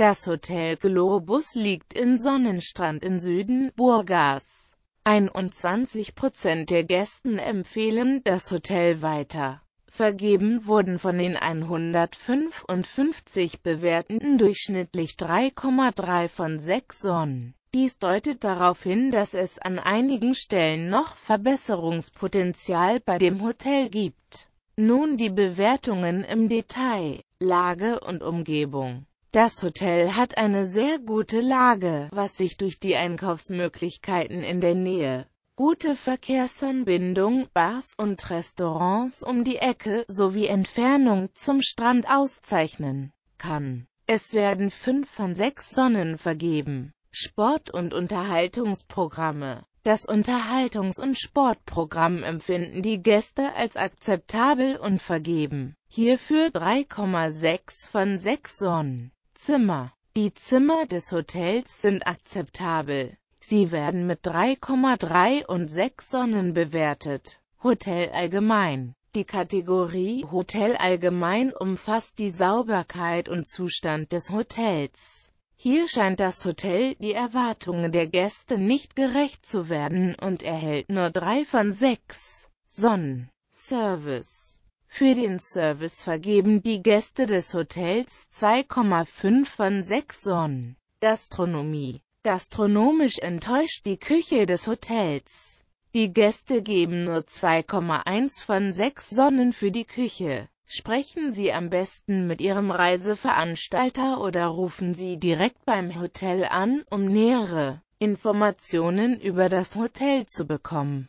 Das Hotel Globus liegt in Sonnenstrand in Süden, Burgas. 21 Prozent der Gästen empfehlen das Hotel weiter. Vergeben wurden von den 155 Bewertenden durchschnittlich 3,3 von 6 Sonnen. Dies deutet darauf hin, dass es an einigen Stellen noch Verbesserungspotenzial bei dem Hotel gibt. Nun die Bewertungen im Detail, Lage und Umgebung. Das Hotel hat eine sehr gute Lage, was sich durch die Einkaufsmöglichkeiten in der Nähe, gute Verkehrsanbindung, Bars und Restaurants um die Ecke sowie Entfernung zum Strand auszeichnen kann. Es werden fünf von sechs Sonnen vergeben. Sport- und Unterhaltungsprogramme Das Unterhaltungs- und Sportprogramm empfinden die Gäste als akzeptabel und vergeben. Hierfür 3,6 von 6 Sonnen. Zimmer. Die Zimmer des Hotels sind akzeptabel. Sie werden mit 3,3 und 6 Sonnen bewertet. Hotel allgemein. Die Kategorie Hotel allgemein umfasst die Sauberkeit und Zustand des Hotels. Hier scheint das Hotel die Erwartungen der Gäste nicht gerecht zu werden und erhält nur 3 von 6 Sonnen. Service für den Service vergeben die Gäste des Hotels 2,5 von 6 Sonnen. Gastronomie Gastronomisch enttäuscht die Küche des Hotels. Die Gäste geben nur 2,1 von 6 Sonnen für die Küche. Sprechen Sie am besten mit Ihrem Reiseveranstalter oder rufen Sie direkt beim Hotel an, um nähere Informationen über das Hotel zu bekommen.